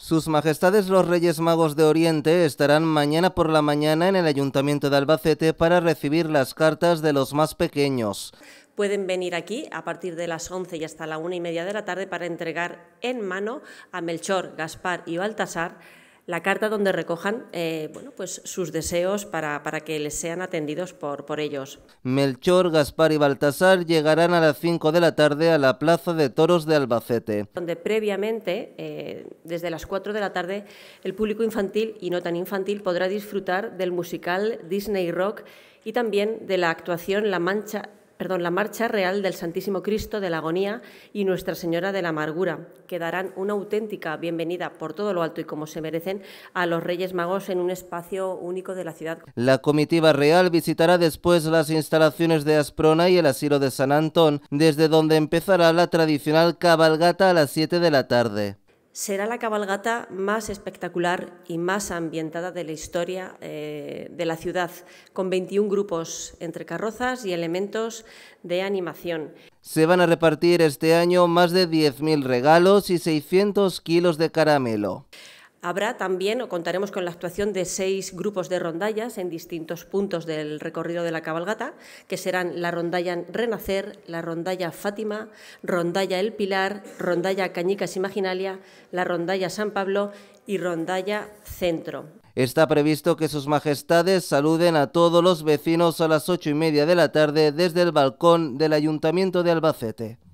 Sus Majestades los Reyes Magos de Oriente estarán mañana por la mañana en el Ayuntamiento de Albacete para recibir las cartas de los más pequeños. Pueden venir aquí a partir de las 11 y hasta la una y media de la tarde para entregar en mano a Melchor, Gaspar y Baltasar la carta donde recojan eh, bueno, pues sus deseos para, para que les sean atendidos por, por, ellos. Melchor, Gaspar y Baltasar llegarán a las 5 de la tarde a la Plaza de Toros de Albacete. Donde previamente, eh, desde las 4 de la tarde, el público infantil y no tan infantil podrá disfrutar del musical Disney Rock y también de la actuación La Mancha perdón, la Marcha Real del Santísimo Cristo de la Agonía y Nuestra Señora de la Amargura, que darán una auténtica bienvenida por todo lo alto y como se merecen a los Reyes Magos en un espacio único de la ciudad. La comitiva real visitará después las instalaciones de Asprona y el asilo de San Antón, desde donde empezará la tradicional cabalgata a las 7 de la tarde será la cabalgata más espectacular y más ambientada de la historia eh, de la ciudad, con 21 grupos entre carrozas y elementos de animación. Se van a repartir este año más de 10.000 regalos y 600 kilos de caramelo. Habrá también, o contaremos con la actuación de seis grupos de rondallas en distintos puntos del recorrido de la cabalgata, que serán la rondalla Renacer, la rondalla Fátima, rondalla El Pilar, rondalla Cañicas Imaginalia, la rondalla San Pablo y rondalla Centro. Está previsto que sus majestades saluden a todos los vecinos a las ocho y media de la tarde desde el balcón del Ayuntamiento de Albacete.